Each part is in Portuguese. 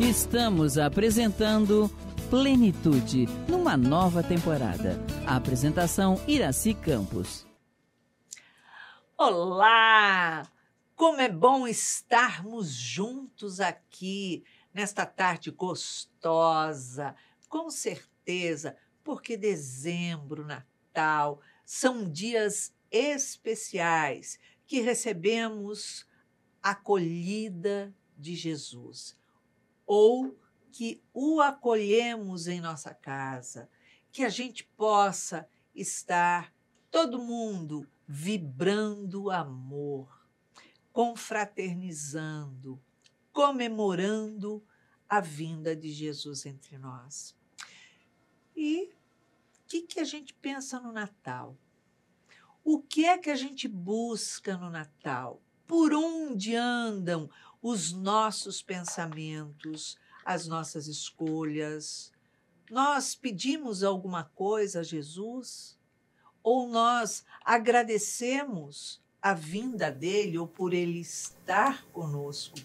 Estamos apresentando Plenitude, numa nova temporada. A apresentação Iraci Campos. Olá! Como é bom estarmos juntos aqui nesta tarde gostosa. Com certeza, porque dezembro, Natal, são dias especiais que recebemos a acolhida de Jesus ou que o acolhemos em nossa casa, que a gente possa estar todo mundo vibrando amor, confraternizando, comemorando a vinda de Jesus entre nós. E o que, que a gente pensa no Natal? O que é que a gente busca no Natal? Por onde andam os nossos pensamentos, as nossas escolhas. Nós pedimos alguma coisa a Jesus? Ou nós agradecemos a vinda dele ou por ele estar conosco?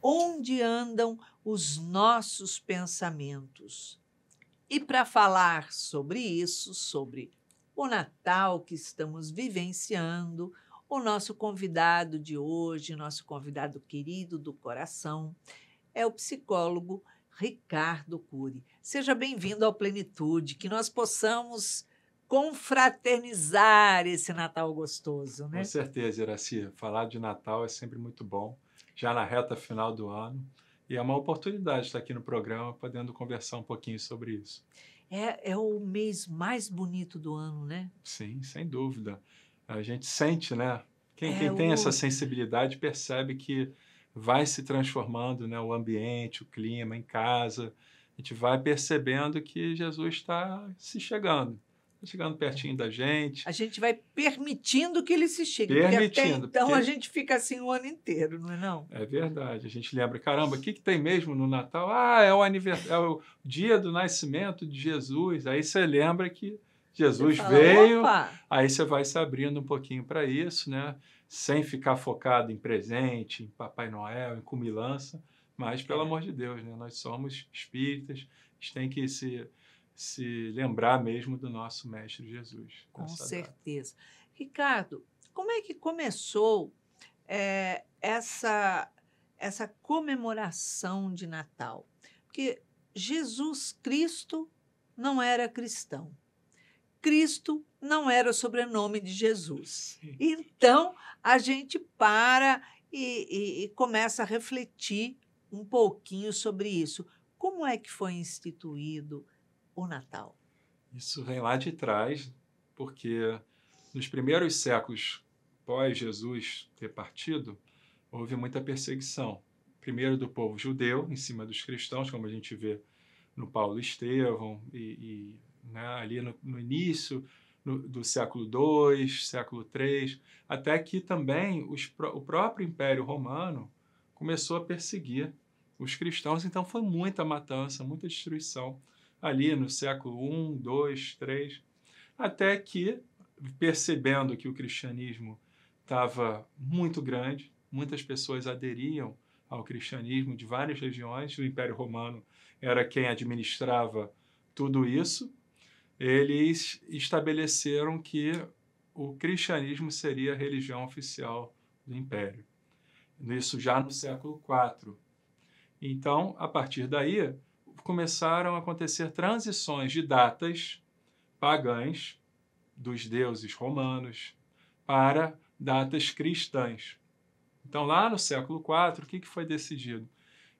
Onde andam os nossos pensamentos? E para falar sobre isso, sobre o Natal que estamos vivenciando, o nosso convidado de hoje, nosso convidado querido do coração, é o psicólogo Ricardo Cury. Seja bem-vindo ao Plenitude, que nós possamos confraternizar esse Natal gostoso, né? Com certeza, Iraci. Falar de Natal é sempre muito bom, já na reta final do ano. E é uma oportunidade estar aqui no programa, podendo conversar um pouquinho sobre isso. É, é o mês mais bonito do ano, né? Sim, sem dúvida a gente sente, né? Quem, é quem tem o... essa sensibilidade percebe que vai se transformando, né? O ambiente, o clima em casa, a gente vai percebendo que Jesus está se chegando tá chegando pertinho da gente. A gente vai permitindo que ele se chegue. Permitindo. então porque... a gente fica assim o ano inteiro, não é não? É verdade. A gente lembra, caramba, o que, que tem mesmo no Natal? Ah, é o, anivers... é o dia do nascimento de Jesus. Aí você lembra que Jesus fala, veio, opa. aí você vai se abrindo um pouquinho para isso, né? Sem ficar focado em presente, em Papai Noel, em cumilança, mas pelo é. amor de Deus, né? Nós somos espíritas, a gente tem que se, se lembrar mesmo do nosso Mestre Jesus. Com certeza. Data. Ricardo, como é que começou é, essa, essa comemoração de Natal? Porque Jesus Cristo não era cristão. Cristo não era o sobrenome de Jesus. Então, a gente para e, e, e começa a refletir um pouquinho sobre isso. Como é que foi instituído o Natal? Isso vem lá de trás, porque nos primeiros séculos pós Jesus ter partido, houve muita perseguição. Primeiro do povo judeu, em cima dos cristãos, como a gente vê no Paulo Estevão e, e né? ali no, no início no, do século II, século III, até que também os, o próprio Império Romano começou a perseguir os cristãos, então foi muita matança, muita destruição ali no século I, II, III, até que, percebendo que o cristianismo estava muito grande, muitas pessoas aderiam ao cristianismo de várias regiões, o Império Romano era quem administrava tudo isso, eles estabeleceram que o cristianismo seria a religião oficial do império. Isso já no século IV. Então, a partir daí, começaram a acontecer transições de datas pagãs dos deuses romanos para datas cristãs. Então, lá no século IV, o que foi decidido?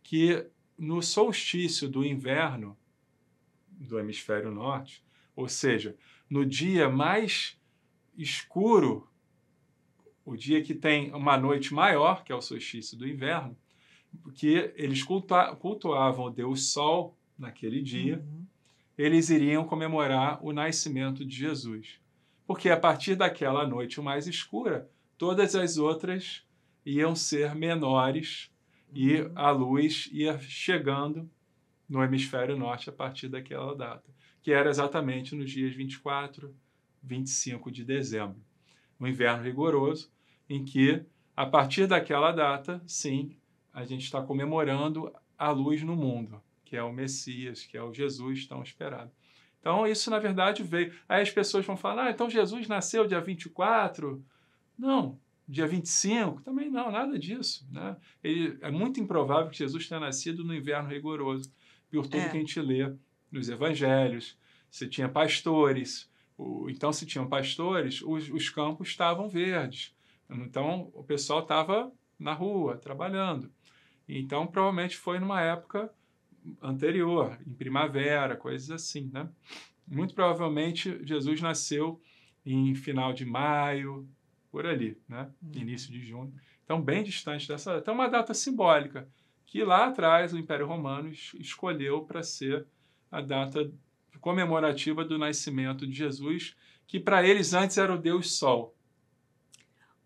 Que no solstício do inverno do hemisfério norte, ou seja, no dia mais escuro, o dia que tem uma noite maior, que é o solstício do inverno, que eles cultuavam o Deus Sol naquele dia, uhum. eles iriam comemorar o nascimento de Jesus. Porque a partir daquela noite mais escura, todas as outras iam ser menores uhum. e a luz ia chegando no hemisfério norte a partir daquela data, que era exatamente nos dias 24, 25 de dezembro. Um inverno rigoroso em que, a partir daquela data, sim, a gente está comemorando a luz no mundo, que é o Messias, que é o Jesus tão esperado. Então, isso na verdade veio. Aí as pessoas vão falar: ah, então Jesus nasceu dia 24? Não, dia 25? Também não, nada disso. Né? Ele, é muito improvável que Jesus tenha nascido no inverno rigoroso por tudo é. que a gente lê nos evangelhos. Você tinha pastores, o, então se tinham pastores, os, os campos estavam verdes. Então o pessoal estava na rua, trabalhando. Então provavelmente foi numa época anterior, em primavera, coisas assim, né? Muito provavelmente Jesus nasceu em final de maio, por ali, né? Hum. Início de junho. Então, bem distante dessa. Então, uma data simbólica que lá atrás o Império Romano escolheu para ser a data comemorativa do nascimento de Jesus, que para eles antes era o Deus Sol.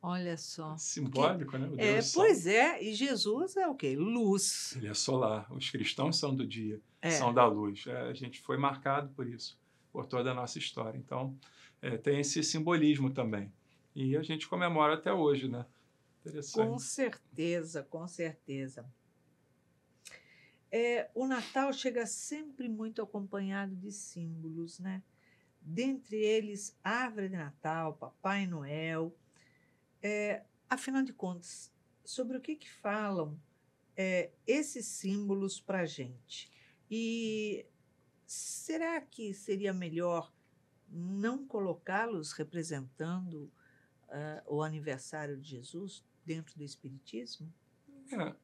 Olha só. Simbólico, que, né? O é, Deus é, Sol. Pois é, e Jesus é o quê? Luz. Ele é solar. Os cristãos são do dia, é. são da luz. É, a gente foi marcado por isso, por toda a nossa história. Então, é, tem esse simbolismo também. E a gente comemora até hoje, né? Com certeza, com certeza. É, o Natal chega sempre muito acompanhado de símbolos, né? Dentre eles, árvore de Natal, Papai Noel. É, afinal de contas, sobre o que, que falam é, esses símbolos para a gente? E será que seria melhor não colocá-los representando uh, o aniversário de Jesus dentro do Espiritismo? É,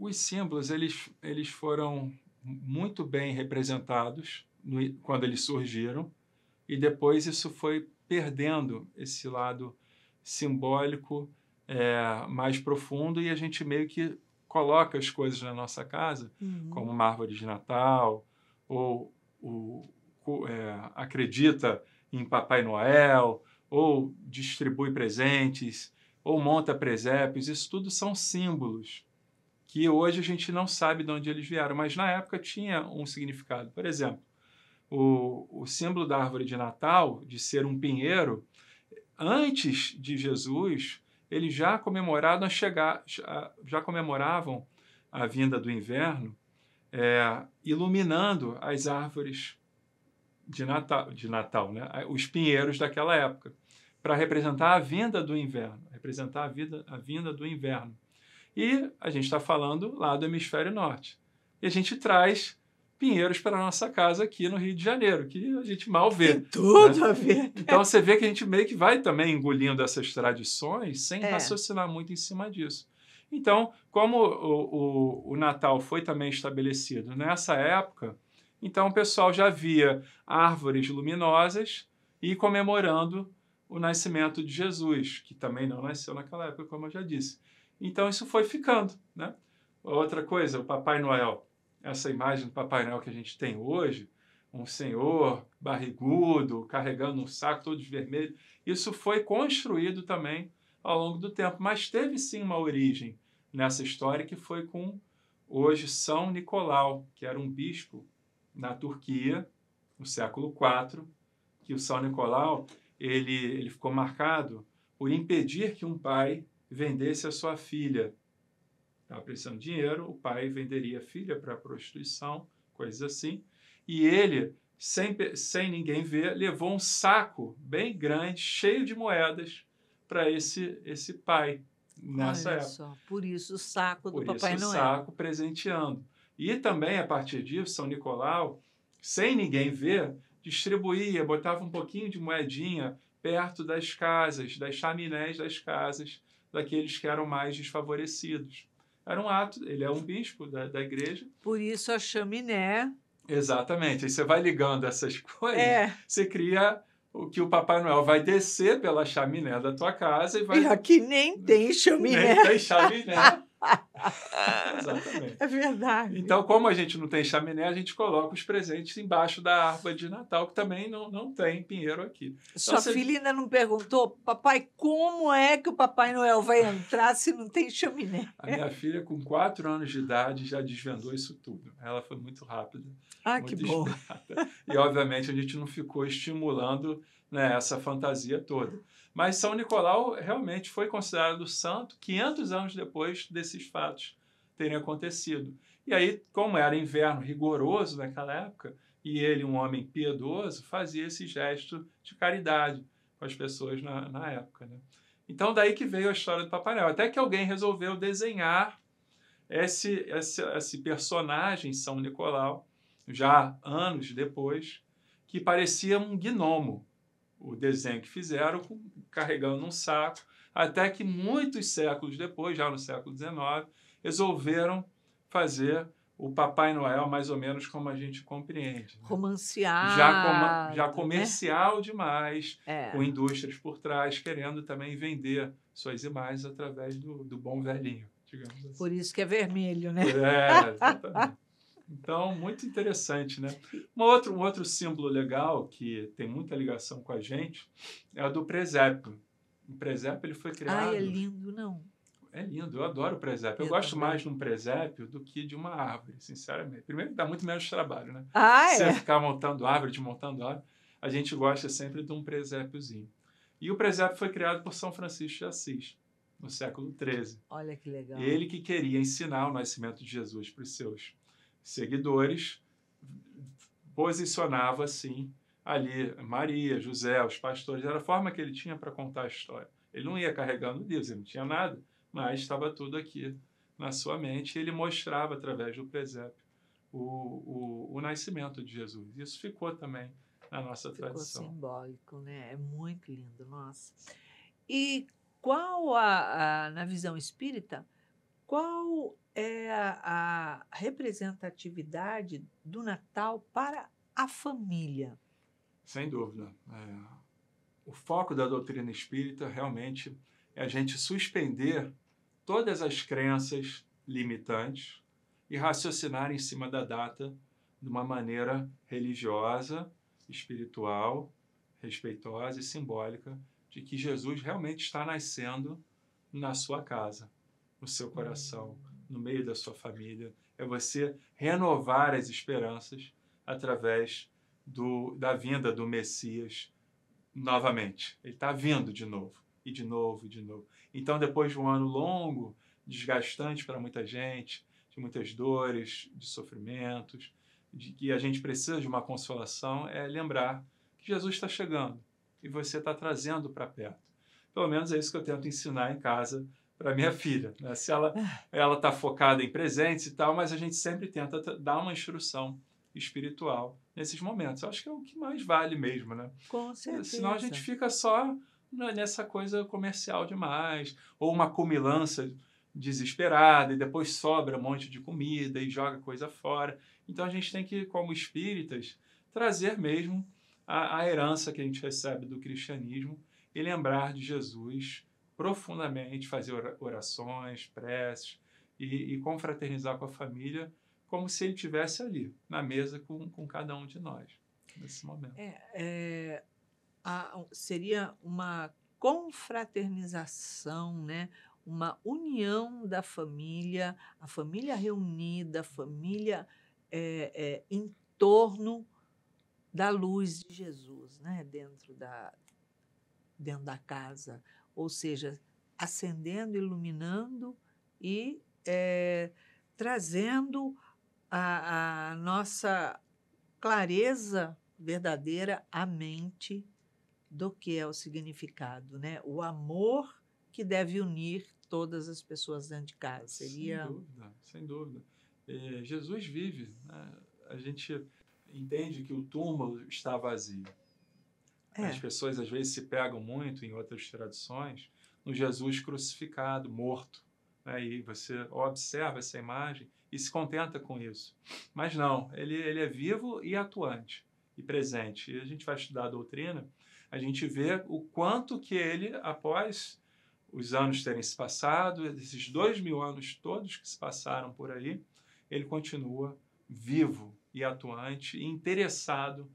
os símbolos eles, eles foram muito bem representados no, quando eles surgiram e depois isso foi perdendo esse lado simbólico é, mais profundo e a gente meio que coloca as coisas na nossa casa, uhum. como uma árvore de Natal, ou o, é, acredita em Papai Noel, ou distribui presentes, ou monta presépios, isso tudo são símbolos que hoje a gente não sabe de onde eles vieram, mas na época tinha um significado. Por exemplo, o, o símbolo da árvore de Natal, de ser um pinheiro, antes de Jesus, eles já comemoravam a chegar, já comemoravam a vinda do inverno, é, iluminando as árvores de Natal, de Natal, né? os pinheiros daquela época, para representar a vinda do inverno, representar a, vida, a vinda do inverno. E a gente está falando lá do hemisfério norte. E a gente traz Pinheiros para a nossa casa aqui no Rio de Janeiro, que a gente mal vê. Tem né? tudo né? a ver. Então você vê que a gente meio que vai também engolindo essas tradições sem é. raciocinar muito em cima disso. Então, como o, o, o Natal foi também estabelecido nessa época, então o pessoal já via árvores luminosas e comemorando o nascimento de Jesus, que também não nasceu naquela época, como eu já disse. Então isso foi ficando, né? Outra coisa, o Papai Noel. Essa imagem do Papai Noel que a gente tem hoje, um senhor barrigudo, carregando um saco todo de vermelho, isso foi construído também ao longo do tempo, mas teve sim uma origem nessa história que foi com hoje São Nicolau, que era um bispo na Turquia, no século IV, que o São Nicolau ele, ele ficou marcado por impedir que um pai vendesse a sua filha. Estava precisando de dinheiro, o pai venderia a filha para prostituição, coisas assim. E ele, sem, sem ninguém ver, levou um saco bem grande, cheio de moedas, para esse, esse pai nessa Olha época. Só, por isso o saco por do Papai por isso, O saco presenteando. E também, a partir disso, São Nicolau, sem ninguém ver, distribuía, botava um pouquinho de moedinha perto das casas, das chaminés das casas, daqueles que eram mais desfavorecidos. Era um ato, ele é um bispo da, da igreja. Por isso a chaminé. Exatamente. Aí você vai ligando essas coisas, é. você cria o que o Papai Noel vai descer pela chaminé da tua casa e vai. E aqui nem tem chaminé. Nem tem chaminé. Exatamente. É verdade. Então, como a gente não tem chaminé, a gente coloca os presentes embaixo da árvore de Natal, que também não, não tem pinheiro aqui. Então, Sua então, filha ainda não perguntou, papai, como é que o Papai Noel vai entrar se não tem chaminé? A minha filha, com quatro anos de idade, já desvendou isso tudo. Ela foi muito rápida. Ah, muito que bom. E, obviamente, a gente não ficou estimulando né, essa fantasia toda. Mas São Nicolau realmente foi considerado santo 500 anos depois desses fatos terem acontecido. E aí, como era inverno rigoroso naquela época, e ele, um homem piedoso, fazia esse gesto de caridade com as pessoas na, na época. Né? Então, daí que veio a história do Papai Noel. Até que alguém resolveu desenhar esse, esse, esse personagem, São Nicolau, já anos depois, que parecia um gnomo o desenho que fizeram, carregando num saco, até que muitos séculos depois, já no século XIX, resolveram fazer o Papai Noel mais ou menos como a gente compreende. Né? Romanceado. Já, com, já né? comercial né? demais, é. com indústrias por trás, querendo também vender suas imagens através do, do bom velhinho, digamos assim. Por isso que é vermelho, né? É, exatamente. Então, muito interessante, né? Um outro, um outro símbolo legal que tem muita ligação com a gente é o do presépio. O presépio ele foi é criado. Ah, é lindo, não? É lindo, eu adoro o presépio. Eu, eu gosto também. mais de um presépio do que de uma árvore, sinceramente. Primeiro, dá muito menos trabalho, né? Ah, é? Você é? ficar montando árvore, desmontando árvore. A gente gosta sempre de um presépiozinho. E o presépio foi criado por São Francisco de Assis, no século XIII. Olha que legal. Ele que queria ensinar o nascimento de Jesus para os seus seguidores, posicionava assim ali Maria, José, os pastores, era a forma que ele tinha para contar a história. Ele não ia carregando Deus, ele não tinha nada, mas estava tudo aqui na sua mente e ele mostrava através do presépio o, o, o nascimento de Jesus. Isso ficou também na nossa ficou tradição. simbólico, né? É muito lindo, nossa. E qual, a, a na visão espírita, qual é a representatividade do Natal para a família? Sem dúvida. É, o foco da doutrina espírita realmente é a gente suspender todas as crenças limitantes e raciocinar em cima da data de uma maneira religiosa, espiritual, respeitosa e simbólica de que Jesus realmente está nascendo na sua casa no seu coração, no meio da sua família. É você renovar as esperanças através do, da vinda do Messias novamente. Ele está vindo de novo, e de novo, e de novo. Então, depois de um ano longo, desgastante para muita gente, de muitas dores, de sofrimentos, de que a gente precisa de uma consolação, é lembrar que Jesus está chegando e você está trazendo para perto. Pelo menos é isso que eu tento ensinar em casa para minha filha. Né? Se ela ah. ela está focada em presentes e tal, mas a gente sempre tenta dar uma instrução espiritual nesses momentos. Eu acho que é o que mais vale mesmo, né? Com certeza. Senão a gente fica só nessa coisa comercial demais, ou uma comilança desesperada, e depois sobra um monte de comida e joga coisa fora. Então a gente tem que, como espíritas, trazer mesmo a, a herança que a gente recebe do cristianismo e lembrar de Jesus profundamente fazer orações, preces e, e confraternizar com a família como se ele tivesse ali na mesa com, com cada um de nós nesse momento. É, é, a, seria uma confraternização, né? uma união da família, a família reunida, a família é, é, em torno da luz de Jesus, né? dentro, da, dentro da casa ou seja, acendendo, iluminando e é, trazendo a, a nossa clareza verdadeira à mente do que é o significado, né? O amor que deve unir todas as pessoas dentro de casa. Seria... Sem dúvida, sem dúvida. É, Jesus vive. Né? A gente entende que o túmulo está vazio. É. As pessoas às vezes se pegam muito em outras tradições no Jesus crucificado, morto. Né? e você observa essa imagem e se contenta com isso. Mas não, ele, ele é vivo e atuante e presente. E a gente vai estudar a doutrina, a gente vê o quanto que ele, após os anos terem se passado, esses dois mil anos todos que se passaram por aí, ele continua vivo e atuante e interessado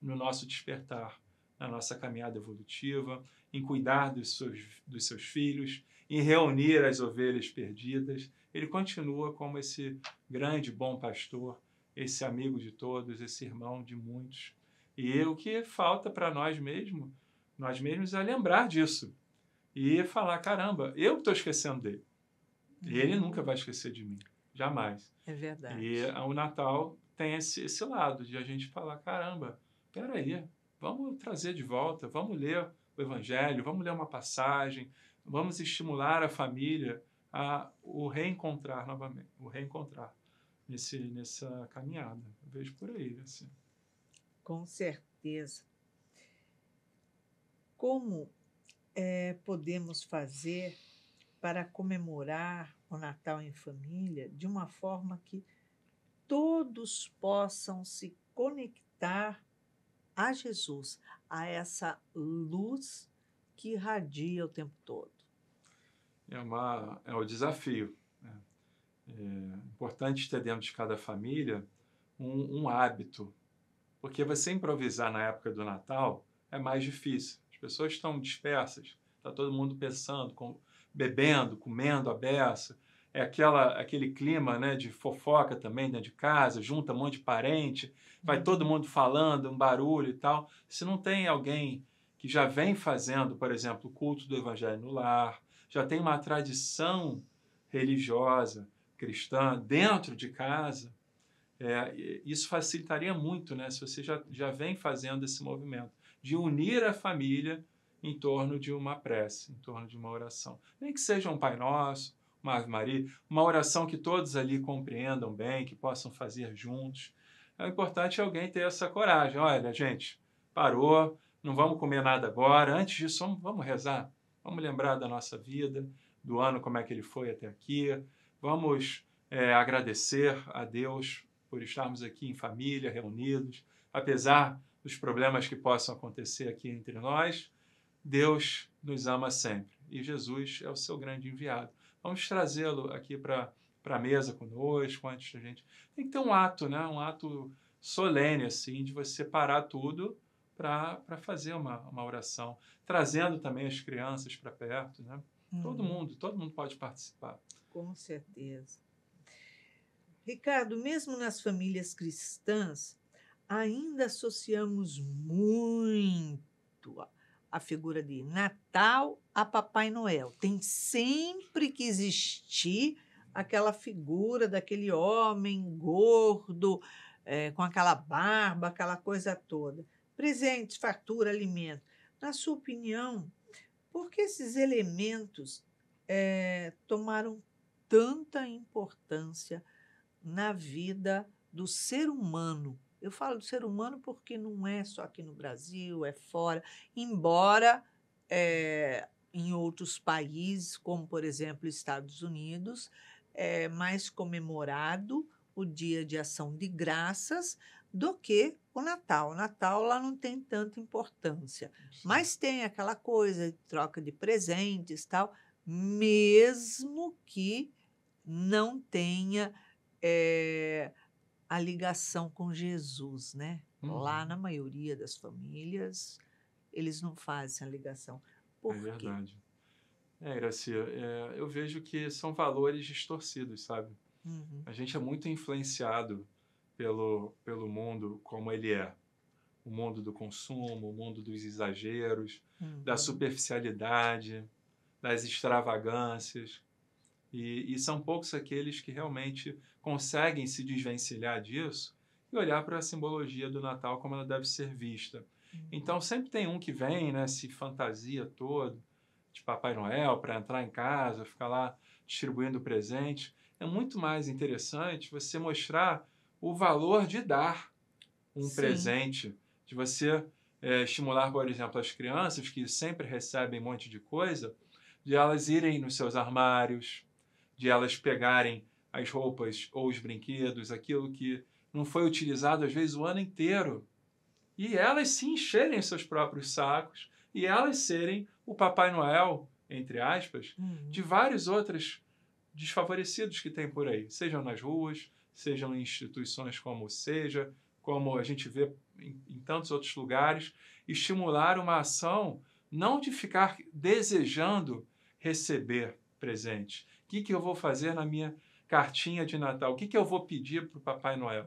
no nosso despertar na nossa caminhada evolutiva, em cuidar dos seus, dos seus filhos, em reunir as ovelhas perdidas. Ele continua como esse grande bom pastor, esse amigo de todos, esse irmão de muitos. E o que falta para nós mesmos, nós mesmos, é lembrar disso e falar: caramba, eu estou esquecendo dele. E uhum. ele nunca vai esquecer de mim, jamais. É verdade. E o Natal tem esse, esse lado de a gente falar: caramba, peraí, Vamos trazer de volta, vamos ler o Evangelho, vamos ler uma passagem, vamos estimular a família a o reencontrar novamente, o reencontrar nesse, nessa caminhada. Eu vejo por aí. Assim. Com certeza. Como é, podemos fazer para comemorar o Natal em família de uma forma que todos possam se conectar a Jesus, a essa luz que irradia o tempo todo. É, uma, é um desafio. Né? É importante ter dentro de cada família um, um hábito, porque você improvisar na época do Natal é mais difícil. As pessoas estão dispersas, está todo mundo pensando, com, bebendo, comendo a beça, é aquela, aquele clima né, de fofoca também dentro né, de casa, junta um monte de parente, vai uhum. todo mundo falando, um barulho e tal. Se não tem alguém que já vem fazendo, por exemplo, o culto do evangelho no lar, já tem uma tradição religiosa cristã dentro de casa, é, isso facilitaria muito, né? Se você já, já vem fazendo esse movimento de unir a família em torno de uma prece, em torno de uma oração. Nem que seja um Pai Nosso, uma Ave Maria, uma oração que todos ali compreendam bem, que possam fazer juntos. É importante alguém ter essa coragem. Olha, gente, parou, não vamos comer nada agora. Antes disso, vamos, rezar. Vamos lembrar da nossa vida, do ano, como é que ele foi até aqui. Vamos é, agradecer a Deus por estarmos aqui em família, reunidos, apesar dos problemas que possam acontecer aqui entre nós. Deus nos ama sempre e Jesus é o seu grande enviado. Vamos trazê-lo aqui para a mesa conosco, antes da gente. Tem que ter um ato, né? Um ato solene, assim, de você parar tudo para fazer uma, uma oração, trazendo também as crianças para perto, né? Hum. Todo uhum. mundo, todo mundo pode participar. Com certeza. Ricardo, mesmo nas famílias cristãs, ainda associamos muito a figura de Natal a Papai Noel. Tem sempre que existir aquela figura daquele homem gordo, é, com aquela barba, aquela coisa toda. Presentes, fartura, alimento. Na sua opinião, por que esses elementos é, tomaram tanta importância na vida do ser humano eu falo do ser humano porque não é só aqui no Brasil, é fora. Embora é, em outros países, como por exemplo Estados Unidos, é mais comemorado o Dia de Ação de Graças do que o Natal. O Natal lá não tem tanta importância, mas tem aquela coisa de troca de presentes tal, mesmo que não tenha é, a ligação com Jesus, né? Uhum. Lá na maioria das famílias, eles não fazem a ligação. Por é quê? verdade. É, Gracia, é, eu vejo que são valores distorcidos, sabe? Uhum. A gente é muito influenciado pelo, pelo mundo como ele é. O mundo do consumo, o mundo dos exageros, uhum. da superficialidade, das extravagâncias. E, e são poucos aqueles que realmente conseguem se desvencilhar disso e olhar para a simbologia do Natal como ela deve ser vista. Uhum. Então sempre tem um que vem, né, se fantasia todo de Papai Noel para entrar em casa, ficar lá distribuindo presente. É muito mais interessante você mostrar o valor de dar um Sim. presente, de você é, estimular, por exemplo, as crianças que sempre recebem um monte de coisa, de elas irem nos seus armários, de elas pegarem as roupas ou os brinquedos, aquilo que não foi utilizado às vezes o ano inteiro, e elas se encherem seus próprios sacos e elas serem o Papai Noel, entre aspas, uhum. de vários outros desfavorecidos que tem por aí, sejam nas ruas, sejam em instituições como seja, como a gente vê em, em tantos outros lugares, estimular uma ação não de ficar desejando receber presente, que, que eu vou fazer na minha cartinha de Natal? O que, que eu vou pedir para o Papai Noel?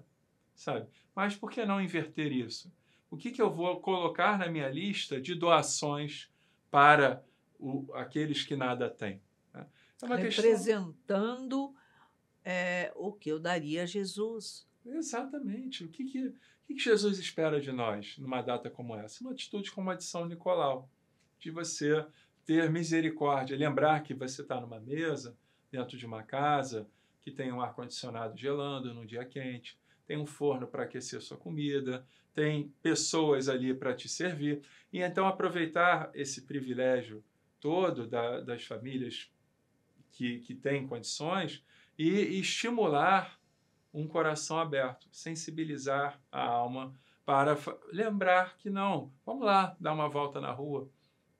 Sabe? Mas por que não inverter isso? O que, que eu vou colocar na minha lista de doações para o, aqueles que nada têm? Né? É uma Representando questão... é, o que eu daria a Jesus. Exatamente. O que, que, que, Jesus espera de nós numa data como essa? Uma atitude como a de São Nicolau, de você ter misericórdia, lembrar que você está numa mesa, dentro de uma casa que tem um ar-condicionado gelando num dia quente, tem um forno para aquecer sua comida, tem pessoas ali para te servir. E então aproveitar esse privilégio todo da, das famílias que, que têm condições e, e estimular um coração aberto, sensibilizar a alma para lembrar que não, vamos lá dar uma volta na rua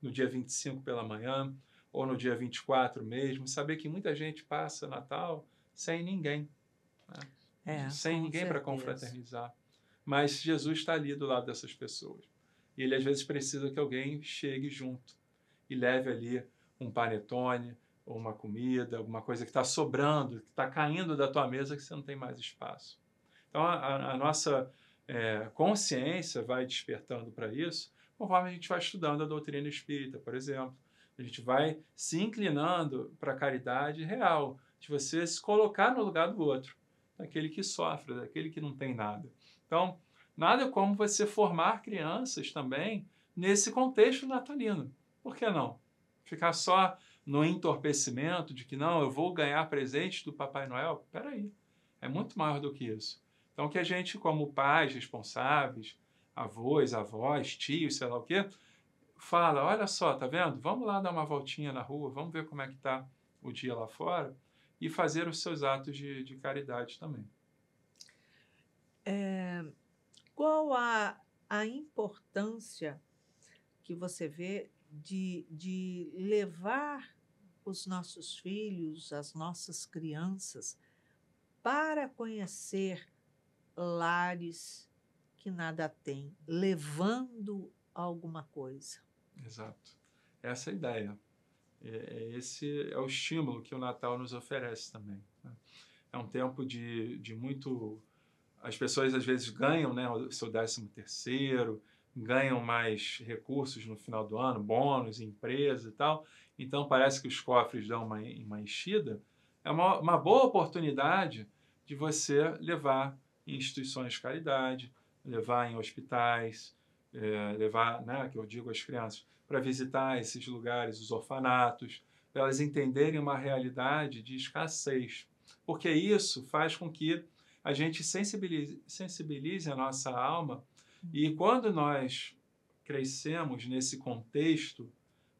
no dia 25 pela manhã, ou no dia 24 mesmo, saber que muita gente passa Natal sem ninguém, né? é, sem ninguém para confraternizar. Mas Jesus está ali do lado dessas pessoas. E ele às vezes precisa que alguém chegue junto e leve ali um panetone, ou uma comida, alguma coisa que está sobrando, que está caindo da tua mesa que você não tem mais espaço. Então a, a nossa é, consciência vai despertando para isso conforme a gente vai estudando a doutrina espírita, por exemplo, a gente vai se inclinando para a caridade real, de você se colocar no lugar do outro, daquele que sofre, daquele que não tem nada. Então, nada como você formar crianças também nesse contexto natalino. Por que não? Ficar só no entorpecimento de que não, eu vou ganhar presente do Papai Noel? Peraí, é muito maior do que isso. Então, que a gente, como pais responsáveis, avós, avós, tios, sei lá o quê, fala, olha só, tá vendo? Vamos lá dar uma voltinha na rua, vamos ver como é que está o dia lá fora e fazer os seus atos de, de caridade também. É, qual a, a importância que você vê de, de levar os nossos filhos, as nossas crianças, para conhecer lares que nada têm, levando alguma coisa. Exato. Essa é a ideia. É, é esse é o estímulo que o Natal nos oferece também. Né? É um tempo de, de muito. As pessoas às vezes ganham né, o seu décimo terceiro, ganham mais recursos no final do ano, bônus, empresa e tal. Então parece que os cofres dão uma, uma enchida. É uma, uma boa oportunidade de você levar em instituições de caridade, levar em hospitais, é, levar, né, que eu digo às crianças, para visitar esses lugares, os orfanatos, para elas entenderem uma realidade de escassez. Porque isso faz com que a gente sensibilize, sensibilize a nossa alma e quando nós crescemos nesse contexto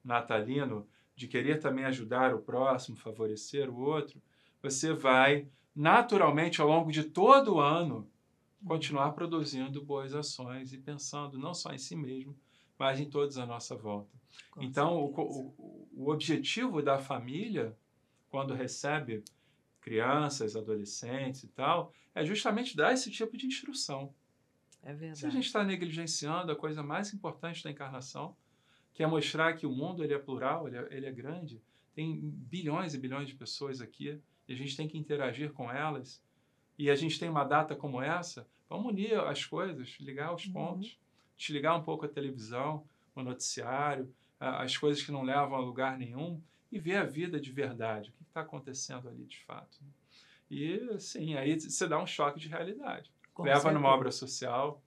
natalino de querer também ajudar o próximo, favorecer o outro, você vai naturalmente ao longo de todo o ano continuar produzindo boas ações e pensando não só em si mesmo, mas em todos à nossa volta. Com então, o, o, o, objetivo da família, quando recebe crianças, adolescentes e tal, é justamente dar esse tipo de instrução. É verdade. Se a gente está negligenciando a coisa mais importante da encarnação, que é mostrar que o mundo ele é plural, ele é, ele é grande, tem bilhões e bilhões de pessoas aqui, e a gente tem que interagir com elas, e a gente tem uma data como essa, Vamos unir as coisas, ligar os uhum. pontos, uhum. desligar um pouco a televisão, o noticiário, as coisas que não levam a lugar nenhum e ver a vida de verdade, o que está acontecendo ali de fato. Né? E, sim, aí você dá um choque de realidade. Com Leva certeza. numa obra social,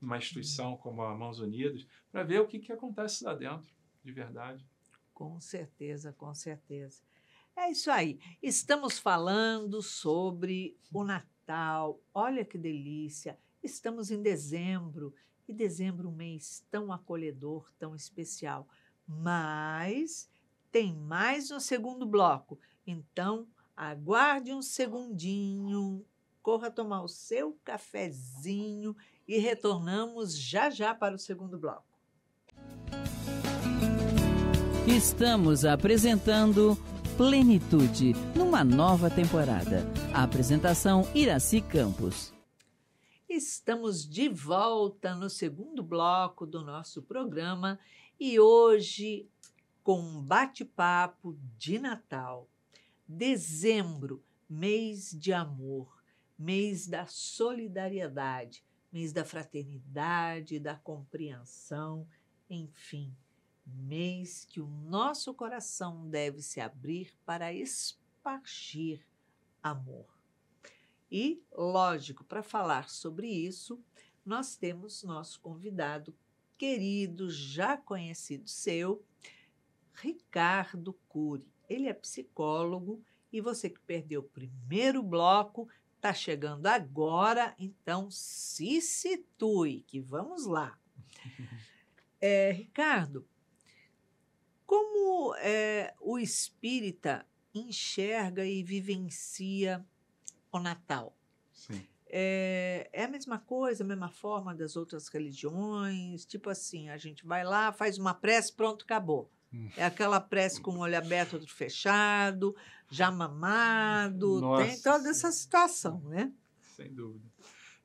numa instituição uhum. como a Mãos Unidas, para ver o que, que acontece lá dentro, de verdade. Com certeza, com certeza. É isso aí. Estamos falando sobre o Natal. Natal. Olha que delícia! Estamos em dezembro e dezembro, é um mês tão acolhedor, tão especial. Mas tem mais um segundo bloco. Então, aguarde um segundinho, corra tomar o seu cafezinho e retornamos já já para o segundo bloco. Estamos apresentando Plenitude, numa nova temporada. A apresentação Iraci Campos. Estamos de volta no segundo bloco do nosso programa e hoje com um bate-papo de Natal. Dezembro, mês de amor, mês da solidariedade, mês da fraternidade, da compreensão, enfim, mês que o nosso coração deve se abrir para espargir amor. E, lógico, para falar sobre isso, nós temos nosso convidado querido, já conhecido seu, Ricardo Cury. Ele é psicólogo e você que perdeu o primeiro bloco está chegando agora, então se situe, que vamos lá. É, Ricardo, como é, o espírita enxerga e vivencia o Natal? Sim. É, é a mesma coisa, a mesma forma das outras religiões? Tipo assim, a gente vai lá, faz uma prece, pronto, acabou. Hum. É aquela prece com o olho aberto, outro fechado, já mamado, Nossa. tem toda essa situação, né? Sem dúvida.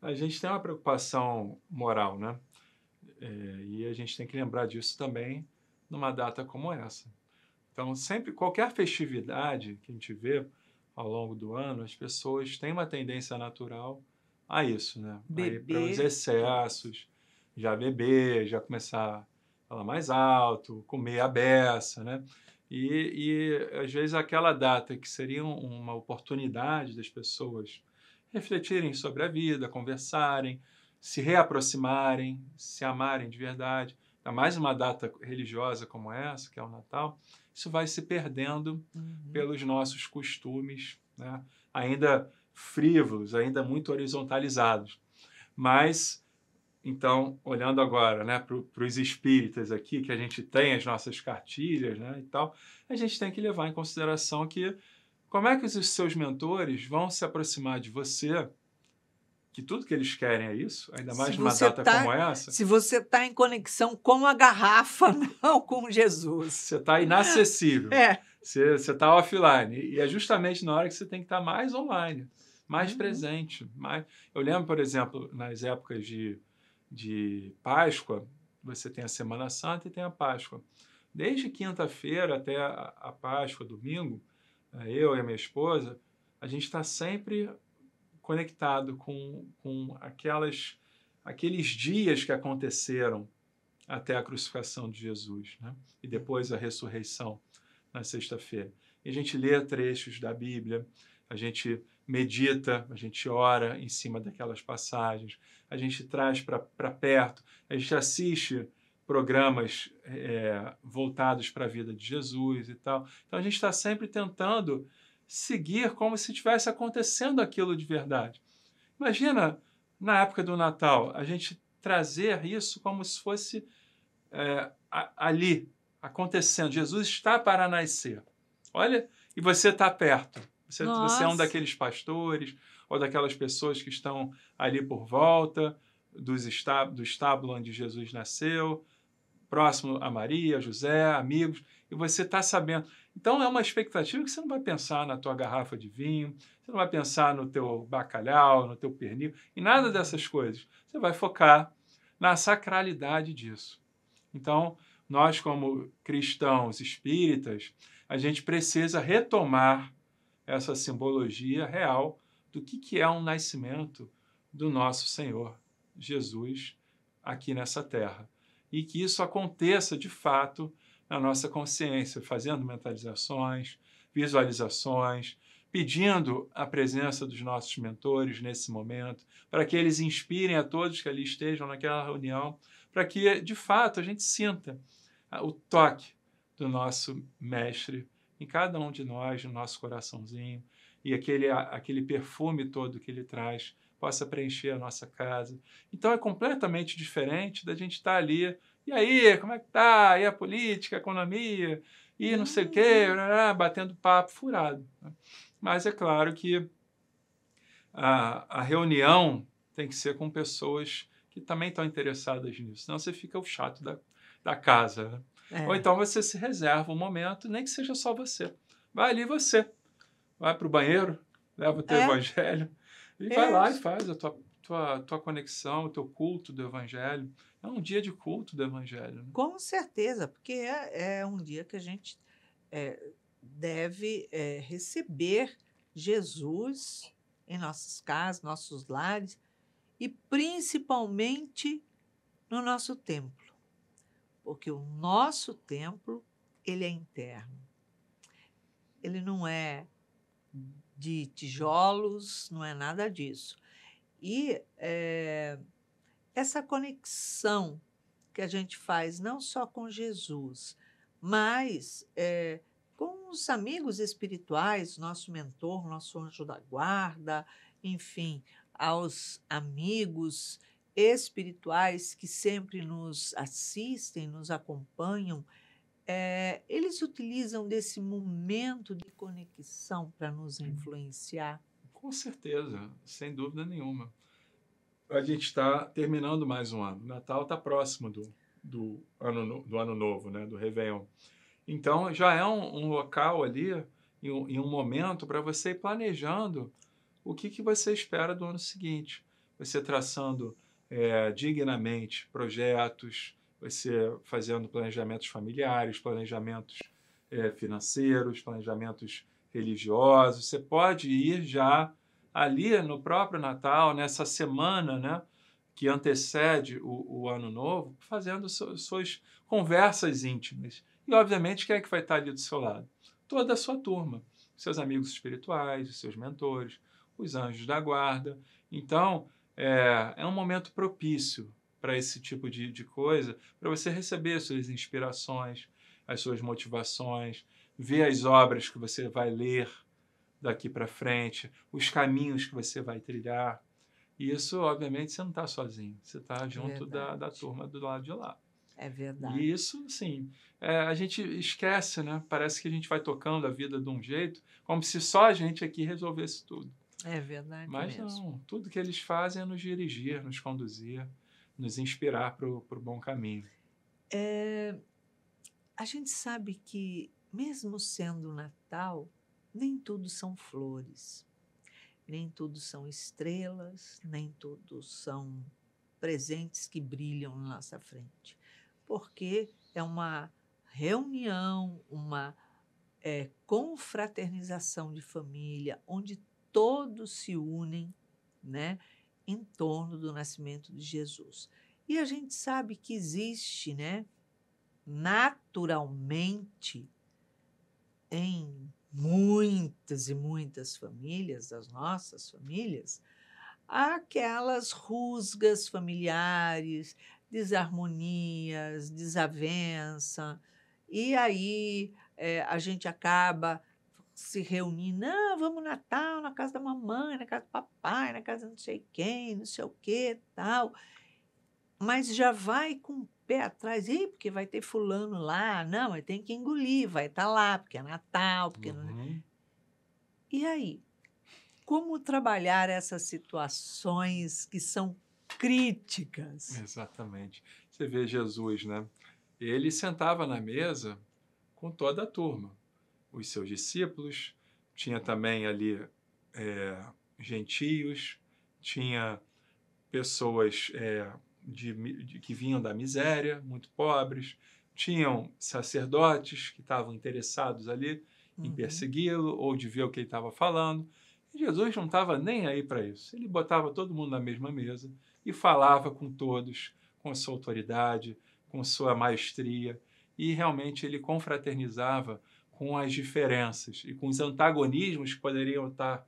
A gente tem uma preocupação moral, né? É, e a gente tem que lembrar disso também numa data como essa. Então, sempre qualquer festividade que a gente vê ao longo do ano, as pessoas têm uma tendência natural a isso, né? Para os excessos, já beber, já começar a falar mais alto, comer a beça, né? E, e às vezes aquela data que seria uma oportunidade das pessoas refletirem sobre a vida, conversarem, se reaproximarem, se amarem de verdade, a mais uma data religiosa como essa, que é o Natal, isso vai se perdendo uhum. pelos nossos costumes, né? ainda frívolos, ainda muito horizontalizados. Mas, então, olhando agora né, para os espíritas aqui, que a gente tem as nossas cartilhas né, e tal, a gente tem que levar em consideração que como é que os seus mentores vão se aproximar de você que tudo que eles querem é isso, ainda mais numa data tá, como essa. Se você está em conexão com a garrafa, não com Jesus. Você está inacessível. É. Você está offline. E é justamente na hora que você tem que estar tá mais online, mais uhum. presente. Mais... Eu lembro, por exemplo, nas épocas de, de Páscoa, você tem a Semana Santa e tem a Páscoa. Desde quinta-feira até a, a Páscoa, domingo, eh, eu e a minha esposa, a gente está sempre conectado com, com aquelas, aqueles dias que aconteceram até a crucificação de Jesus né? e depois a ressurreição na sexta-feira. E a gente lê trechos da Bíblia, a gente medita, a gente ora em cima daquelas passagens, a gente traz para perto, a gente assiste programas é, voltados para a vida de Jesus e tal. Então a gente está sempre tentando seguir como se estivesse acontecendo aquilo de verdade. Imagina, na época do Natal, a gente trazer isso como se fosse é, ali, acontecendo. Jesus está para nascer. Olha, e você está perto. Você, você, é um daqueles pastores ou daquelas pessoas que estão ali por volta dos está do estábulo onde Jesus nasceu, próximo a Maria, José, amigos, e você está sabendo. Então é uma expectativa que você não vai pensar na tua garrafa de vinho, você não vai pensar no teu bacalhau, no teu pernil, e nada dessas coisas. Você vai focar na sacralidade disso. Então, nós como cristãos espíritas, a gente precisa retomar essa simbologia real do que, que é um nascimento do nosso Senhor Jesus aqui nessa terra. E que isso aconteça de fato na nossa consciência, fazendo mentalizações, visualizações, pedindo a presença dos nossos mentores nesse momento, para que eles inspirem a todos que ali estejam naquela reunião, para que de fato a gente sinta ah, o toque do nosso mestre em cada um de nós, no nosso coraçãozinho, e aquele, aquele perfume todo que ele traz possa preencher a nossa casa. Então é completamente diferente da gente estar tá ali e aí, como é que tá? E a política, a economia, e não sei o quê, uhum. né, batendo papo furado. Né. Mas é claro que a, a reunião tem que ser com pessoas que também estão interessadas nisso, senão você fica o chato da, da casa. Né. É. Ou então você se reserva um momento, nem que seja só você. Vai ali você, vai para o banheiro, leva o teu é. evangelho e é. vai lá e faz a tua, tua, tua conexão, o teu culto do evangelho é um dia de culto do Evangelho. Né? Com certeza, porque é, é, um dia que a gente é, deve é, receber Jesus em nossas casas, nossos lares e principalmente no nosso templo, porque o nosso templo ele é interno. Ele não é de tijolos, não é nada disso. E é, essa conexão que a gente faz não só com Jesus, mas é, com os amigos espirituais, nosso mentor, nosso anjo da guarda, enfim, aos amigos espirituais que sempre nos assistem, nos acompanham, é, eles utilizam desse momento de conexão para nos influenciar? Com certeza, sem dúvida nenhuma a gente está terminando mais um ano. Natal está próximo do, do, ano, do ano novo, né? do Réveillon. Então, já é um, um local ali, e um, um momento para você ir planejando o que, que você espera do ano seguinte. Você traçando é, dignamente projetos, você fazendo planejamentos familiares, planejamentos é, financeiros, planejamentos religiosos. Você pode ir já ali no próprio Natal, nessa semana né, que antecede o, o Ano Novo, fazendo suas conversas íntimas. E, obviamente, quem é que vai estar ali do seu lado? Toda a sua turma, seus amigos espirituais, seus mentores, os anjos da guarda. Então, é, é um momento propício para esse tipo de, de coisa, para você receber suas inspirações, as suas motivações, ver as obras que você vai ler, daqui para frente, os caminhos que você vai trilhar. E isso, obviamente, você não está sozinho, você está junto da, da turma do lado de lá. É verdade. E isso, sim, é, a gente esquece, né? Parece que a gente vai tocando a vida de um jeito, como se só a gente aqui resolvesse tudo. É verdade. Mas mesmo. não, tudo que eles fazem é nos dirigir, nos conduzir, nos inspirar para o bom caminho. É, a gente sabe que, mesmo sendo Natal, nem tudo são flores, nem tudo são estrelas, nem tudo são presentes que brilham na nossa frente, porque é uma reunião, uma é, confraternização de família, onde todos se unem né, em torno do nascimento de Jesus. E a gente sabe que existe, né, naturalmente, em muitas e muitas famílias, das nossas famílias, aquelas rusgas familiares, desarmonias, desavença. E aí é, a gente acaba se reunir, não, vamos Natal na casa da mamãe, na casa do papai, na casa não sei quem, não sei o que, tal. Mas já vai com pé atrás, e porque vai ter fulano lá, não, mas tem que engolir, vai estar tá lá, porque é Natal, porque uhum. não... E aí, como trabalhar essas situações que são críticas? Exatamente. Você vê Jesus, né? Ele sentava na mesa com toda a turma, os seus discípulos, tinha também ali é, gentios, tinha pessoas é, de, de, que vinham da miséria, muito pobres, tinham sacerdotes que estavam interessados ali uhum. em persegui-lo ou de ver o que ele estava falando. E Jesus não estava nem aí para isso. Ele botava todo mundo na mesma mesa e falava com todos, com sua autoridade, com sua maestria, e realmente ele confraternizava com as diferenças e com os antagonismos que poderiam estar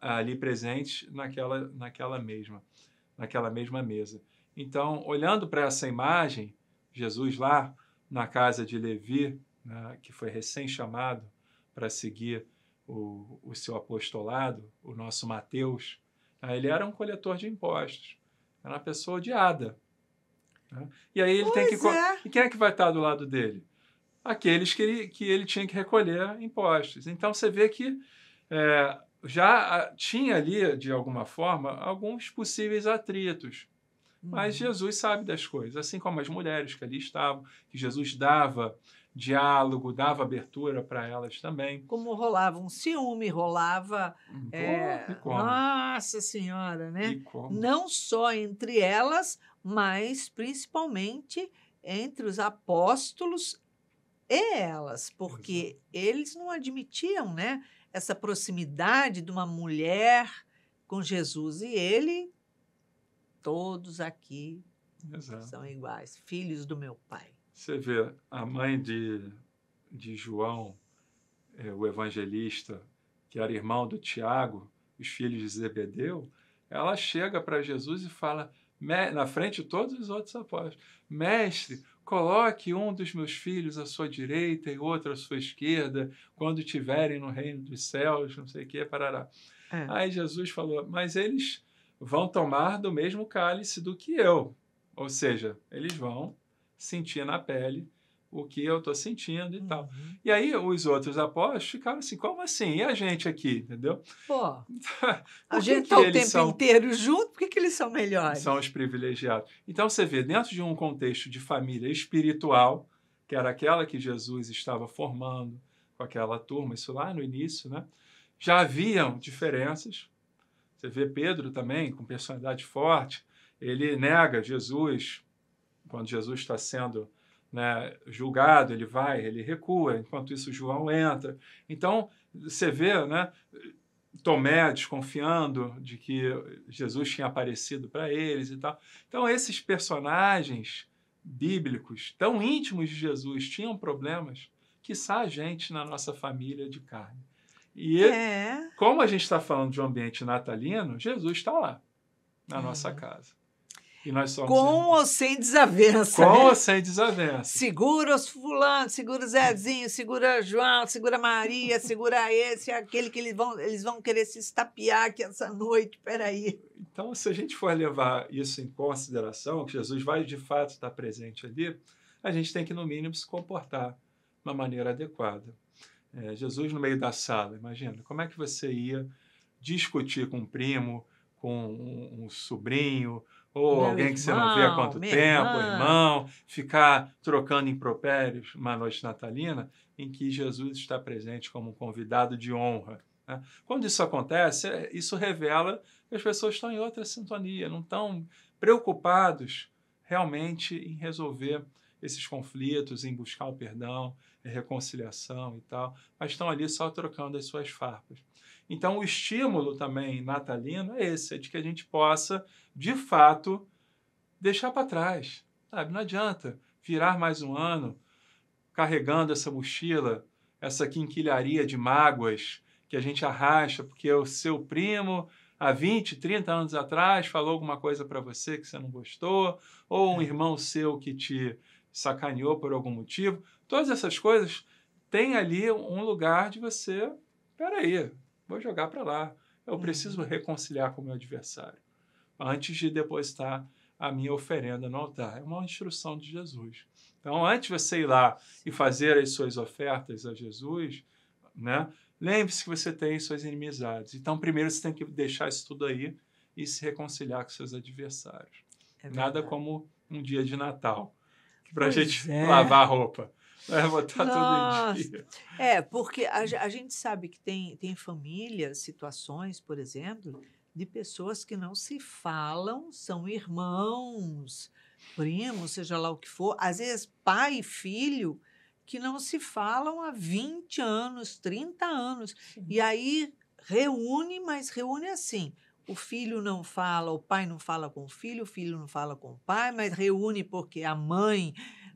ah, ali presentes naquela, naquela mesma naquela mesma mesa. Então, olhando para essa imagem, Jesus lá na casa de Levi, né, que foi recém-chamado para seguir o, o, seu apostolado, o nosso Mateus, né, ele era um coletor de impostos, era uma pessoa odiada. Né? E aí ele pois tem que. É. E quem é que vai estar do lado dele? Aqueles que ele, que ele tinha que recolher impostos. Então você vê que é, já tinha ali, de alguma forma, alguns possíveis atritos mas uhum. Jesus sabe das coisas, assim como as mulheres que ali estavam, que Jesus dava diálogo, dava abertura para elas também. Como rolava um ciúme, rolava. Hum, é, nossa Senhora, né? Não só entre elas, mas principalmente entre os apóstolos e elas, porque Exato. eles não admitiam, né? Essa proximidade de uma mulher com Jesus e ele Todos aqui Exato. são iguais, filhos do meu pai. Você vê, a mãe de, de João, é, o evangelista, que era irmão do Tiago, os filhos de Zebedeu, ela chega para Jesus e fala, na frente de todos os outros apóstolos: Mestre, coloque um dos meus filhos à sua direita e outro à sua esquerda, quando estiverem no reino dos céus, não sei o que, parará. É. Aí Jesus falou: Mas eles vão tomar do mesmo cálice do que eu. Ou seja, eles vão sentir na pele o que eu estou sentindo e uhum. tal. E aí os outros apóstolos ficaram assim, como assim? E a gente aqui, entendeu? Pô, a gente está o tempo são... inteiro junto, por que, que eles são melhores? São os privilegiados. Então você vê, dentro de um contexto de família espiritual, que era aquela que Jesus estava formando com aquela turma, isso lá no início, né? Já haviam diferenças, você vê Pedro também, com personalidade forte, ele nega Jesus, quando Jesus está sendo né, julgado, ele vai, ele recua, enquanto isso João entra. Então, você vê né, Tomé desconfiando de que Jesus tinha aparecido para eles e tal. Então, esses personagens bíblicos, tão íntimos de Jesus, tinham problemas, que a gente na nossa família de carne. E é. como a gente está falando de um ambiente natalino, Jesus está lá, na é. nossa casa. E nós somos com irmãos. ou sem desavença. Com né? ou sem desavença. Segura os fulano, segura o Zezinho, segura João, segura Maria, segura esse, aquele que eles vão, eles vão querer se estapear aqui essa noite, peraí. Então, se a gente for levar isso em consideração, que Jesus vai de fato estar presente ali, a gente tem que, no mínimo, se comportar de uma maneira adequada. É, Jesus no meio da sala, imagina. Como é que você ia discutir com um primo, com um, um sobrinho, ou Meu alguém irmão, que você não vê há quanto tempo, irmã. irmão, ficar trocando impropérios uma noite natalina em que Jesus está presente como um convidado de honra. Né? Quando isso acontece, é, isso revela que as pessoas estão em outra sintonia, não estão preocupados realmente em resolver esses conflitos, em buscar o perdão, reconciliação e tal, mas estão ali só trocando as suas farpas. Então, o estímulo também natalino é esse, é de que a gente possa, de fato, deixar para trás. Sabe? Não adianta virar mais um ano carregando essa mochila, essa quinquilharia de mágoas que a gente arrasta porque o seu primo há 20, 30 anos atrás falou alguma coisa para você que você não gostou, ou um é. irmão seu que te sacaneou por algum motivo. Todas essas coisas têm ali um lugar de você, peraí, vou jogar para lá. Eu preciso uhum. reconciliar com o meu adversário antes de depositar a minha oferenda no altar. É uma instrução de Jesus. Então, antes de você ir lá e fazer as suas ofertas a Jesus, né? Lembre-se que você tem suas inimizades. Então, primeiro você tem que deixar isso tudo aí e se reconciliar com seus adversários. É Nada como um dia de Natal para a gente é. lavar a roupa botar Nossa. dia. É, porque a, a, gente sabe que tem, tem famílias, situações, por exemplo, de pessoas que não se falam, são irmãos, primos, seja lá o que for, às vezes pai e filho que não se falam há 20 anos, 30 anos. Sim. E aí reúne, mas reúne assim. O filho não fala, o pai não fala com o filho, o filho não fala com o pai, mas reúne porque a mãe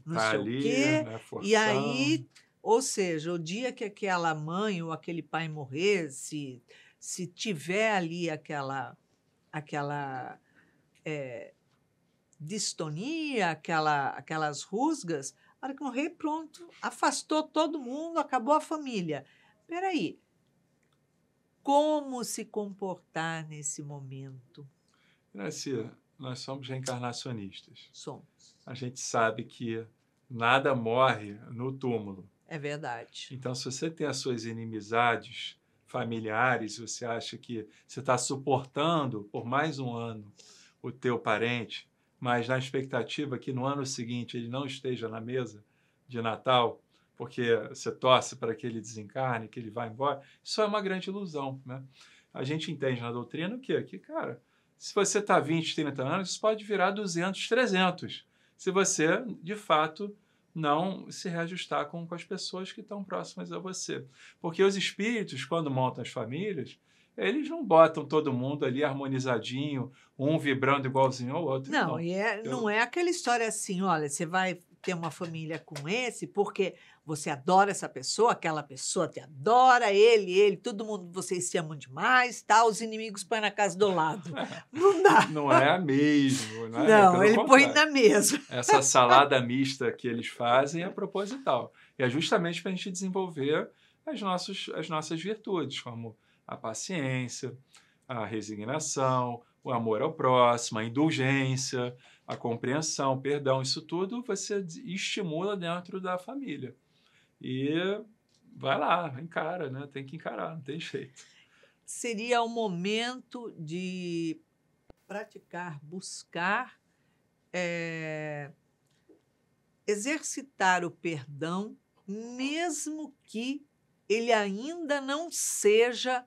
não tá sei ali, o quê. Né, e aí, ou seja, o dia que aquela mãe ou aquele pai morrer, se, se tiver ali aquela, aquela é, distonia, aquela, aquelas rusgas, a hora que morrer, pronto, afastou todo mundo, acabou a família. Peraí, como se comportar nesse momento? Gracia, nós somos reencarnacionistas. Somos. A gente sabe que nada morre no túmulo. É verdade. Então, se você tem as suas inimizades familiares, você acha que você está suportando por mais um ano o teu parente, mas na expectativa que no ano seguinte ele não esteja na mesa de Natal, porque você torce para que ele desencarne, que ele vá embora, isso é uma grande ilusão. Né? A gente entende na doutrina o quê? Que, cara, se você está 20, 30 anos, isso pode virar 200, 300 se você, de fato, não se reajustar com, com as pessoas que estão próximas a você. Porque os espíritos, quando montam as famílias, eles não botam todo mundo ali harmonizadinho, um vibrando igualzinho ao outro. Não, não. E é, Eu... não é aquela história assim, olha, você vai ter uma família com esse, porque você adora essa pessoa, aquela pessoa te adora, ele, ele, todo mundo, vocês se amam demais, tá? Os inimigos põem na casa do lado. Não dá. Não é a mesmo, Não, é ele contrário. põe na mesa. Essa salada mista que eles fazem é proposital. E é justamente para a gente desenvolver as nossas, as nossas virtudes, como a paciência, a resignação, o amor ao próximo, a indulgência, a compreensão, o perdão, isso tudo você estimula dentro da família. E vai lá, encara, né? Tem que encarar, não tem jeito. Seria o momento de praticar, buscar, é, exercitar o perdão, mesmo que ele ainda não seja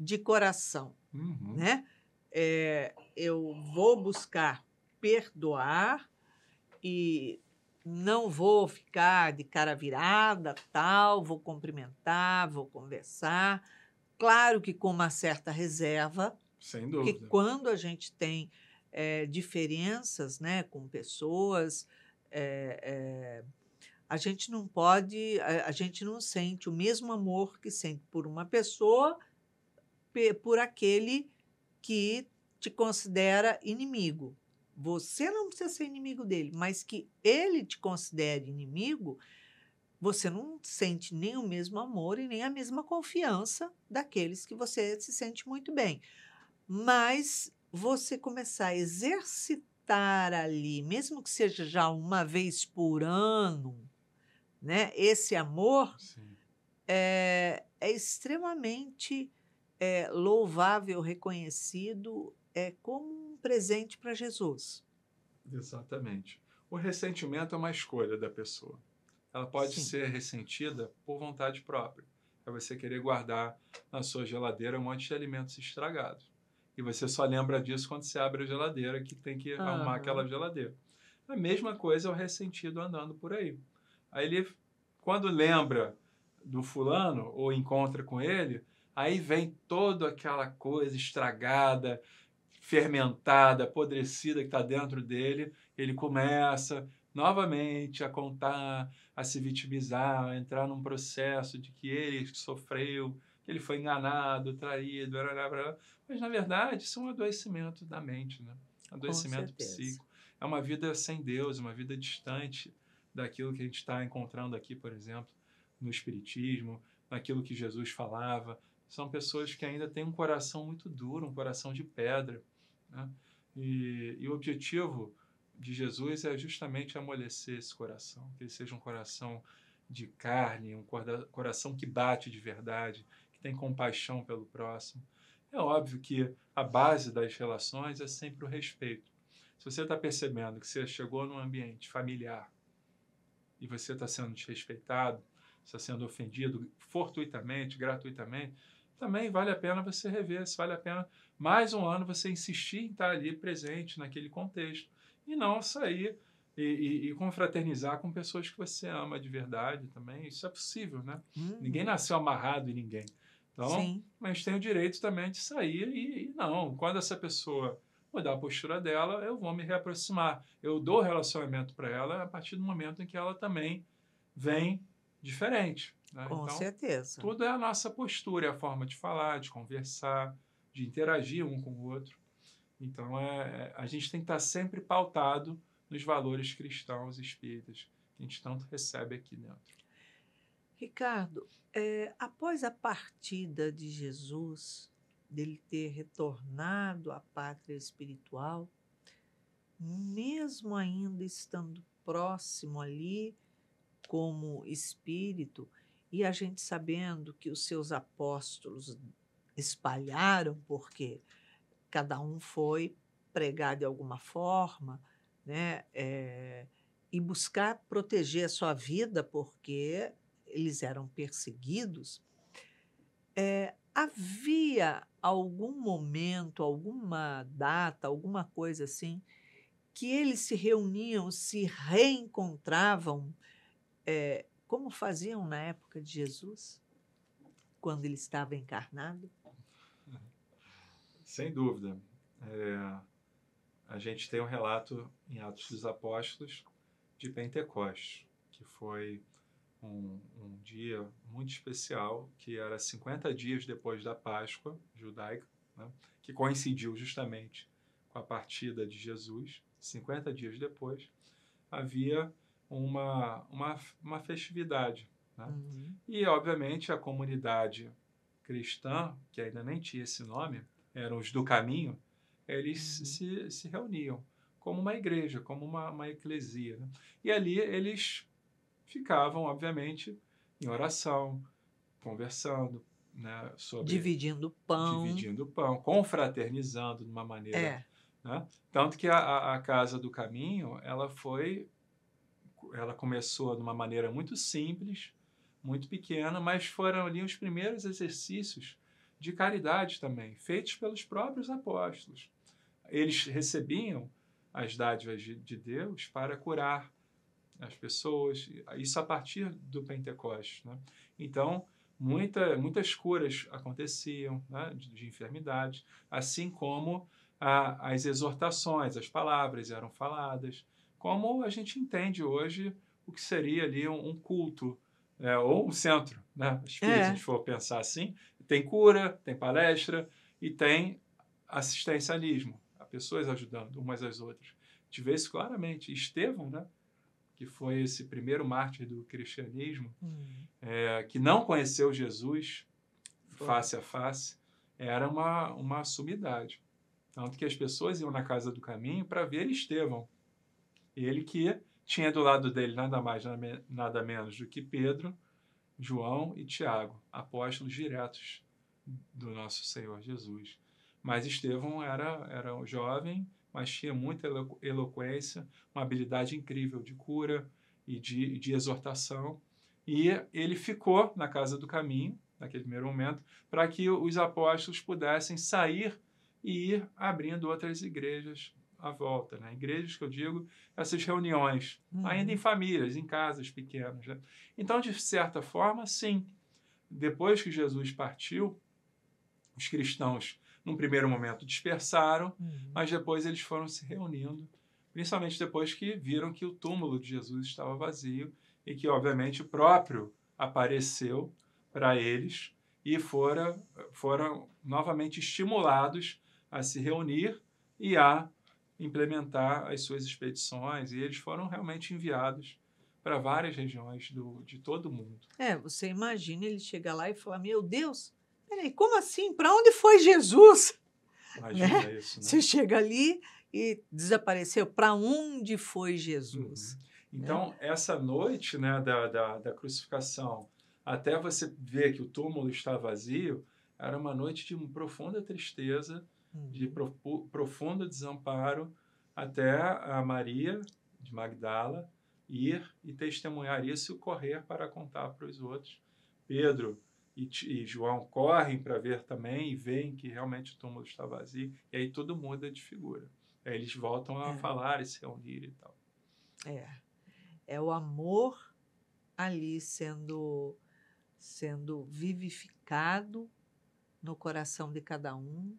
de coração, uhum. né? É, eu vou buscar perdoar e não vou ficar de cara virada, tal, vou cumprimentar, vou conversar. Claro que com uma certa reserva. Sem dúvida. Porque quando a gente tem é, diferenças né, com pessoas, é, é, a gente não pode, a, a gente não sente o mesmo amor que sente por uma pessoa por aquele que te considera inimigo você não precisa ser inimigo dele, mas que ele te considere inimigo, você não sente nem o mesmo amor e nem a mesma confiança daqueles que você se sente muito bem. Mas você começar a exercitar ali, mesmo que seja já uma vez por ano, né, esse amor é, é, extremamente é, louvável, reconhecido é como um presente para Jesus. Exatamente. O ressentimento é uma escolha da pessoa. Ela pode Sim. ser ressentida por vontade própria. É você querer guardar na sua geladeira um monte de alimentos estragados. E você só lembra disso quando você abre a geladeira, que tem que ah. arrumar aquela geladeira. A mesma coisa é o ressentido andando por aí. Aí ele, quando lembra do fulano ou encontra com ele, aí vem toda aquela coisa estragada, fermentada, apodrecida que está dentro dele, ele começa novamente a contar, a se vitimizar, a entrar num processo de que ele sofreu, que ele foi enganado, traído, blá, blá, blá. mas na verdade isso é um adoecimento da mente, né? adoecimento psíquico. É uma vida sem Deus, uma vida distante daquilo que a gente está encontrando aqui, por exemplo, no Espiritismo, naquilo que Jesus falava. São pessoas que ainda têm um coração muito duro, um coração de pedra. Né? E, e o objetivo de Jesus é justamente amolecer esse coração, que ele seja um coração de carne, um coração que bate de verdade, que tem compaixão pelo próximo. É óbvio que a base das relações é sempre o respeito. Se você está percebendo que você chegou num ambiente familiar e você está sendo desrespeitado, está sendo ofendido fortuitamente, gratuitamente, também vale a pena você rever, se vale a pena mais um ano você insistir em estar ali presente naquele contexto e não sair e, e, e confraternizar com pessoas que você ama de verdade também. Isso é possível, né? Uhum. Ninguém nasceu amarrado em ninguém. Então, Sim. mas tem o direito também de sair e, e não. Quando essa pessoa mudar a postura dela, eu vou me reaproximar. Eu dou relacionamento para ela a partir do momento em que ela também vem diferente. Né? Com então, certeza. Tudo é a nossa postura, é a forma de falar, de conversar, de interagir um com o outro. Então, é, é a gente tem que estar sempre pautado nos valores cristãos espíritas que a gente tanto recebe aqui dentro. Ricardo, é, após a partida de Jesus, dele ter retornado à pátria espiritual, mesmo ainda estando próximo ali, como espírito, e a gente sabendo que os seus apóstolos espalharam, porque cada um foi pregar de alguma forma, né? É, e buscar proteger a sua vida, porque eles eram perseguidos. É, havia algum momento, alguma data, alguma coisa assim, que eles se reuniam, se reencontravam é, como faziam na época de Jesus, quando ele estava encarnado? Sem dúvida. É, a gente tem um relato em Atos dos Apóstolos de Pentecostes, que foi um, um, dia muito especial, que era 50 dias depois da Páscoa judaica, né, que coincidiu justamente com a partida de Jesus. 50 dias depois, havia uma, uma, uma festividade. Né? Uhum. E, obviamente, a comunidade cristã, que ainda nem tinha esse nome, eram os do caminho, eles uhum. se, se reuniam como uma igreja, como uma, uma eclesia. Né? E ali eles ficavam, obviamente, em oração, conversando, né, sobre dividindo pão, dividindo pão, confraternizando de uma maneira. É. Né? Tanto que a, a, casa do caminho ela foi ela começou de uma maneira muito simples, muito pequena, mas foram ali os primeiros exercícios de caridade também, feitos pelos próprios apóstolos. Eles recebiam as dádivas de Deus para curar as pessoas, isso a partir do Pentecostes. Né? Então, muita, muitas curas aconteciam né, de, de enfermidades, assim como a, as exortações, as palavras eram faladas, como a gente entende hoje o que seria ali um, um culto, né? ou um centro né? é. se a gente for pensar assim. Tem cura, tem palestra e tem assistencialismo, a pessoas ajudando umas às outras. A gente vê isso claramente. Estevão, né? que foi esse primeiro mártir do cristianismo, uhum. é, que não conheceu Jesus foi. face a face, era uma, uma sumidade. Tanto que as pessoas iam na casa do caminho para ver Estevão. Ele que tinha do lado dele nada mais, nada menos do que Pedro, João e Tiago, apóstolos diretos do nosso Senhor Jesus. Mas Estevão era, era um jovem, mas tinha muita eloquência, uma habilidade incrível de cura e de, de exortação. E ele ficou na casa do caminho, naquele primeiro momento, para que os apóstolos pudessem sair e ir abrindo outras igrejas à volta. Né? Igrejas que eu digo, essas reuniões, uhum. ainda em famílias, em casas pequenas. Né? Então, de certa forma, sim. Depois que Jesus partiu, os cristãos, num primeiro momento, dispersaram, uhum. mas depois eles foram se reunindo, principalmente depois que viram que o túmulo de Jesus estava vazio e que, obviamente, o próprio apareceu para eles e fora, foram novamente estimulados a se reunir e a implementar as suas expedições e eles foram realmente enviados para várias regiões do, de todo o mundo. É, você imagina ele chegar lá e falar: Meu Deus, peraí, como assim? Para onde foi Jesus? Imagina né? isso, né? Você chega ali e desapareceu. Para onde foi Jesus? Uhum. Então, né? essa noite né, da, da, da crucificação, até você ver que o túmulo está vazio, era uma noite de profunda tristeza uhum. de profundo desamparo até a Maria de Magdala ir e testemunhar isso e correr para contar para os outros. Pedro e, e João correm para ver também e veem que realmente o túmulo está vazio, e aí tudo muda de figura. Aí eles voltam a é. falar e se reunir e tal. É. É o amor ali sendo sendo vivificado no coração de cada um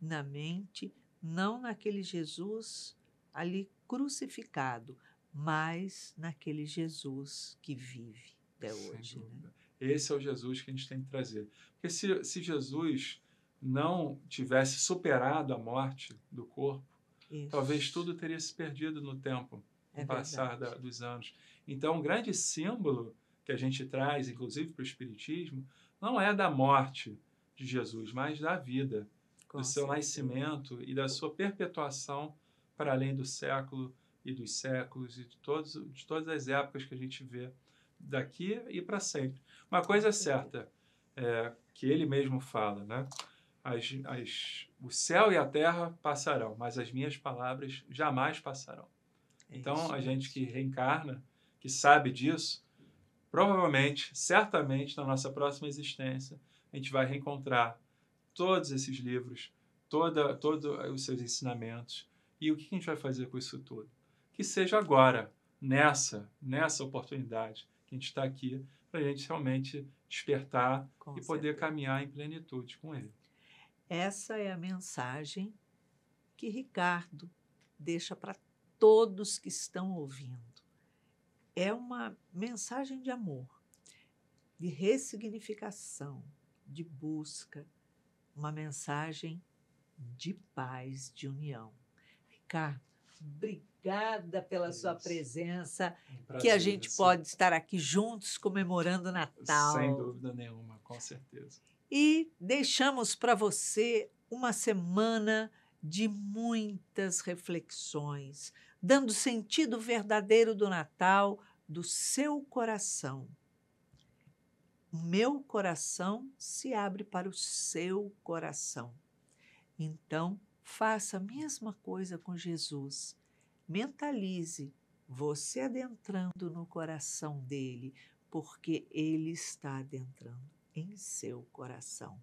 na mente, não naquele Jesus ali crucificado, mas naquele Jesus que vive até Sem hoje. Né? Esse é o Jesus que a gente tem que trazer. Porque se, se Jesus não tivesse superado a morte do corpo, Isso. talvez tudo teria se perdido no tempo, é no é passar da, dos anos. Então, um grande símbolo que a gente traz, inclusive para o Espiritismo, não é da morte de Jesus, mas da vida. Com do seu certeza. nascimento e da sua perpetuação para além do século e dos séculos e de, todos, de todas as épocas que a gente vê daqui e para sempre. Uma coisa é certa, é, que ele mesmo fala, né? As, as, o céu e a terra passarão, mas as minhas palavras jamais passarão. É então, a é gente que reencarna, que sabe disso, provavelmente, certamente, na nossa próxima existência, a gente vai reencontrar todos esses livros, toda, todos eh, os seus ensinamentos. E o que a gente vai fazer com isso tudo? Que seja agora, nessa, nessa oportunidade que a gente está aqui, para a gente realmente despertar com e poder caminhar em plenitude com ele. Essa é a mensagem que Ricardo deixa para todos que estão ouvindo. É uma mensagem de amor, de ressignificação, de busca, uma mensagem de paz, de união. Ricardo, obrigada pela sua presença, um que a gente assim. pode estar aqui juntos comemorando Natal. Sem dúvida nenhuma, com certeza. E deixamos para você uma semana de muitas reflexões, dando sentido verdadeiro do Natal do seu coração. O meu coração se abre para o seu coração. Então, faça a mesma coisa com Jesus. Mentalize você adentrando no coração dele, porque ele está adentrando em seu coração.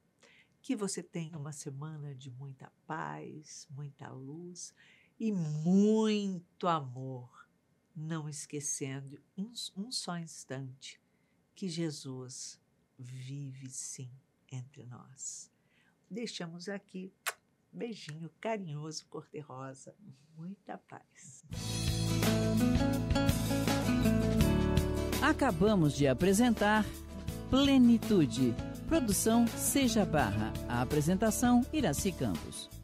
Que você tenha uma semana de muita paz, muita luz e muito amor, não esquecendo um, um só instante que Jesus vive sim entre nós. Deixamos aqui beijinho carinhoso cor-de-rosa, muita paz. Acabamos de apresentar Plenitude. Produção Seja Barra. A apresentação Iraci Campos.